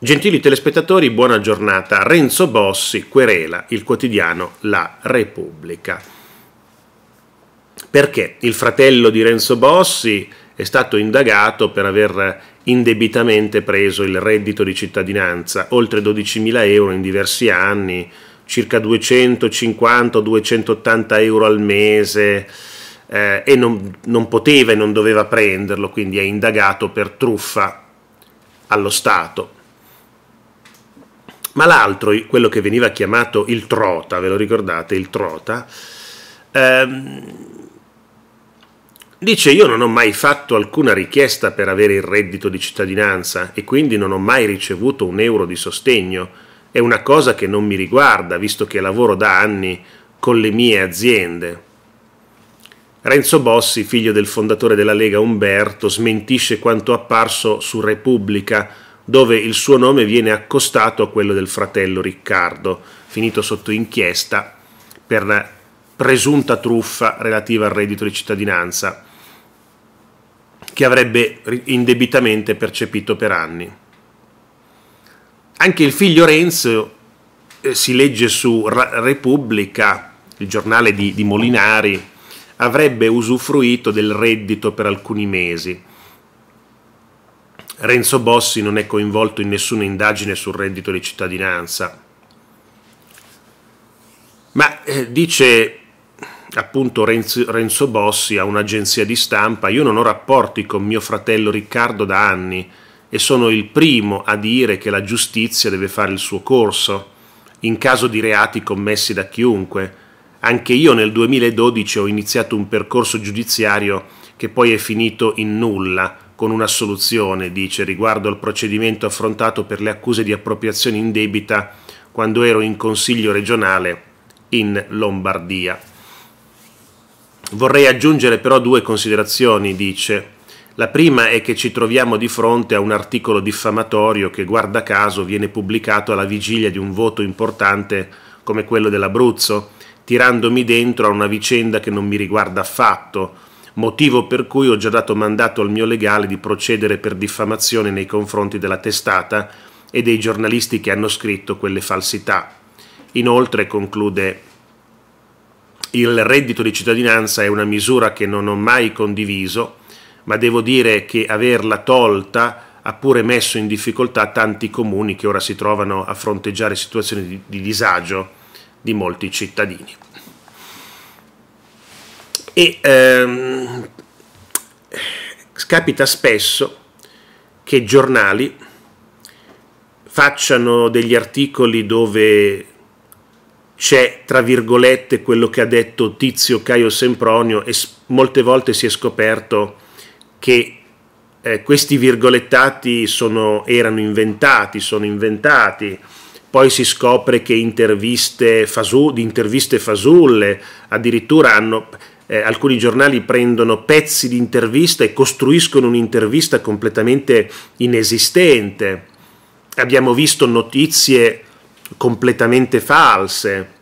Gentili telespettatori, buona giornata. Renzo Bossi, querela, il quotidiano La Repubblica. Perché il fratello di Renzo Bossi è stato indagato per aver indebitamente preso il reddito di cittadinanza, oltre 12.000 euro in diversi anni, circa 250-280 euro al mese, eh, e non, non poteva e non doveva prenderlo, quindi è indagato per truffa allo Stato ma l'altro, quello che veniva chiamato il trota, ve lo ricordate, il trota, ehm, dice io non ho mai fatto alcuna richiesta per avere il reddito di cittadinanza e quindi non ho mai ricevuto un euro di sostegno, è una cosa che non mi riguarda visto che lavoro da anni con le mie aziende. Renzo Bossi, figlio del fondatore della Lega Umberto, smentisce quanto apparso su Repubblica, dove il suo nome viene accostato a quello del fratello Riccardo, finito sotto inchiesta per presunta truffa relativa al reddito di cittadinanza che avrebbe indebitamente percepito per anni. Anche il figlio Renzo eh, si legge su Ra Repubblica, il giornale di, di Molinari, avrebbe usufruito del reddito per alcuni mesi Renzo Bossi non è coinvolto in nessuna indagine sul reddito di cittadinanza. Ma eh, dice appunto Renzo, Renzo Bossi a un'agenzia di stampa, io non ho rapporti con mio fratello Riccardo da anni e sono il primo a dire che la giustizia deve fare il suo corso in caso di reati commessi da chiunque. Anche io nel 2012 ho iniziato un percorso giudiziario che poi è finito in nulla con una soluzione, dice, riguardo al procedimento affrontato per le accuse di appropriazione in debita quando ero in consiglio regionale in Lombardia. Vorrei aggiungere però due considerazioni, dice. La prima è che ci troviamo di fronte a un articolo diffamatorio che, guarda caso, viene pubblicato alla vigilia di un voto importante come quello dell'Abruzzo, tirandomi dentro a una vicenda che non mi riguarda affatto, motivo per cui ho già dato mandato al mio legale di procedere per diffamazione nei confronti della testata e dei giornalisti che hanno scritto quelle falsità. Inoltre, conclude, il reddito di cittadinanza è una misura che non ho mai condiviso, ma devo dire che averla tolta ha pure messo in difficoltà tanti comuni che ora si trovano a fronteggiare situazioni di, disagio di molti cittadini. E ehm, capita spesso che giornali facciano degli articoli dove c'è, tra virgolette, quello che ha detto Tizio Caio Sempronio e molte volte si è scoperto che eh, questi virgolettati sono, erano inventati, sono inventati. Poi si scopre che interviste fasu, di interviste fasulle addirittura hanno eh, alcuni giornali prendono pezzi di intervista e costruiscono un'intervista completamente inesistente. Abbiamo visto notizie completamente false.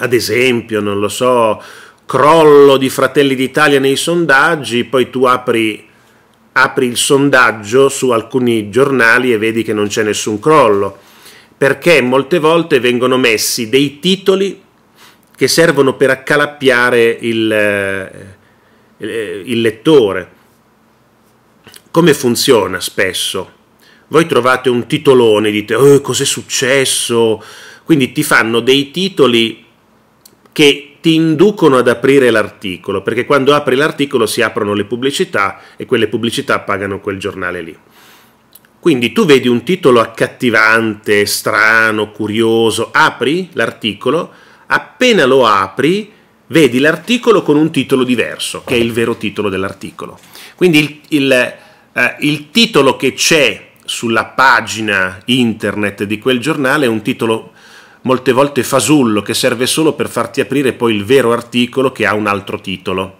Ad esempio, non lo so, crollo di Fratelli d'Italia nei sondaggi, poi tu apri, apri il sondaggio su alcuni giornali e vedi che non c'è nessun crollo. Perché molte volte vengono messi dei titoli che servono per accalappiare il, eh, eh, il lettore. Come funziona spesso? Voi trovate un titolone dite oh, cos'è successo? Quindi ti fanno dei titoli che ti inducono ad aprire l'articolo, perché quando apri l'articolo si aprono le pubblicità e quelle pubblicità pagano quel giornale lì. Quindi tu vedi un titolo accattivante, strano, curioso, apri l'articolo appena lo apri vedi l'articolo con un titolo diverso, che è il vero titolo dell'articolo. Quindi il, il, eh, il titolo che c'è sulla pagina internet di quel giornale è un titolo molte volte fasullo che serve solo per farti aprire poi il vero articolo che ha un altro titolo.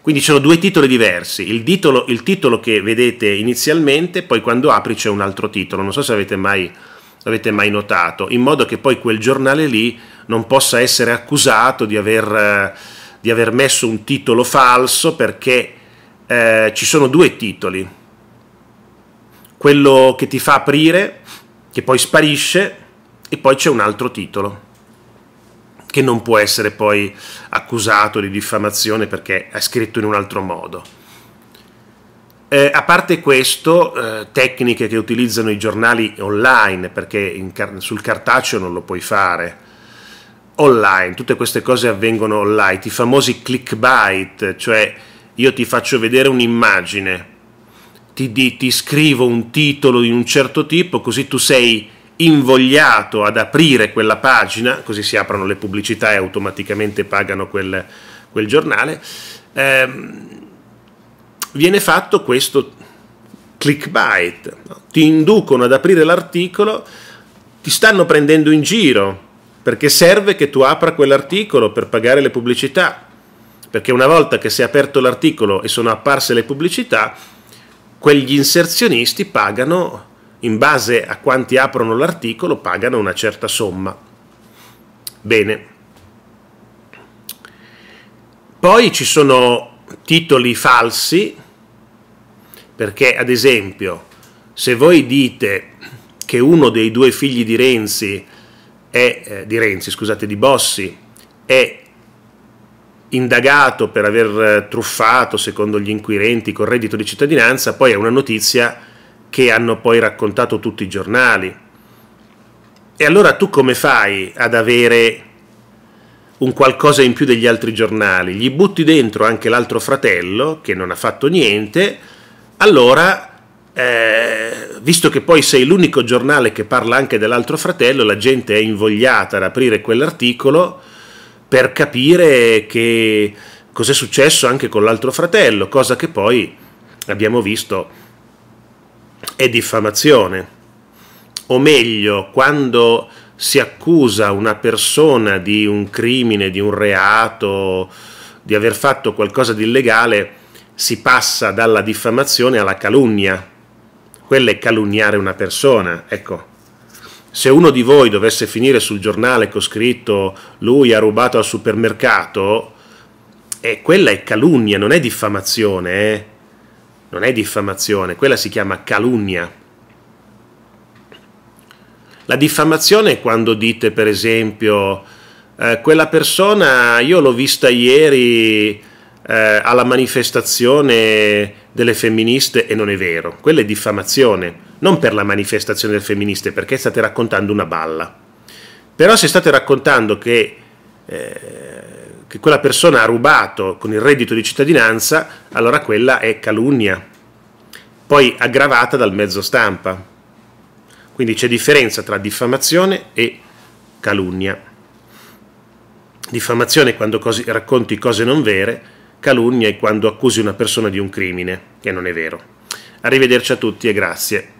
Quindi ci sono due titoli diversi, il titolo, il titolo che vedete inizialmente, poi quando apri c'è un altro titolo, non so se avete mai, avete mai notato, in modo che poi quel giornale lì non possa essere accusato di aver, eh, di aver messo un titolo falso perché eh, ci sono due titoli. Quello che ti fa aprire, che poi sparisce, e poi c'è un altro titolo che non può essere poi accusato di diffamazione perché è scritto in un altro modo. Eh, a parte questo, eh, tecniche che utilizzano i giornali online, perché car- sul cartaceo non lo puoi fare, online, tutte queste cose avvengono online, i famosi clickbait, cioè io ti faccio vedere un'immagine, ti, di, ti scrivo un titolo di un certo tipo, così tu sei invogliato ad aprire quella pagina, così si aprono le pubblicità e automaticamente pagano quel, quel giornale, ehm, viene fatto questo clickbait, no? ti inducono ad aprire l'articolo, ti stanno prendendo in giro, perché serve che tu apra quell'articolo per pagare le pubblicità, perché una volta che si è aperto l'articolo e sono apparse le pubblicità, quegli inserzionisti pagano, in base a quanti aprono l'articolo, pagano una certa somma. Bene. Poi ci sono titoli falsi, perché ad esempio se voi dite che uno dei due figli di Renzi è, eh, di Renzi, scusate, di Bossi, è indagato per aver eh, truffato, secondo gli inquirenti, col reddito di cittadinanza, poi è una notizia che hanno poi raccontato tutti i giornali. E allora tu come fai ad avere un qualcosa in più degli altri giornali? Gli butti dentro anche l'altro fratello, che non ha fatto niente, allora... Eh, visto che poi sei l'unico giornale che parla anche dell'altro fratello, la gente è invogliata ad aprire quell'articolo per capire che cos'è successo anche con l'altro fratello, cosa che poi abbiamo visto è diffamazione. O meglio, quando si accusa una persona di un crimine, di un reato, di aver fatto qualcosa di illegale, si passa dalla diffamazione alla calunnia quella è calunniare una persona, ecco. Se uno di voi dovesse finire sul giornale che ho scritto lui ha rubato al supermercato, eh, quella è calunnia, non è diffamazione, eh. Non è diffamazione, quella si chiama calunnia. La diffamazione è quando dite, per esempio, eh, quella persona io l'ho vista ieri eh, alla manifestazione delle femministe e non è vero, quella è diffamazione, non per la manifestazione delle femministe perché state raccontando una balla, però se state raccontando che, eh, che quella persona ha rubato con il reddito di cittadinanza, allora quella è calunnia, poi aggravata dal mezzo stampa. Quindi c'è differenza tra diffamazione e calunnia diffamazione quando cose, racconti cose non vere calunnia e quando accusi una persona di un crimine, che non è vero. Arrivederci a tutti e grazie.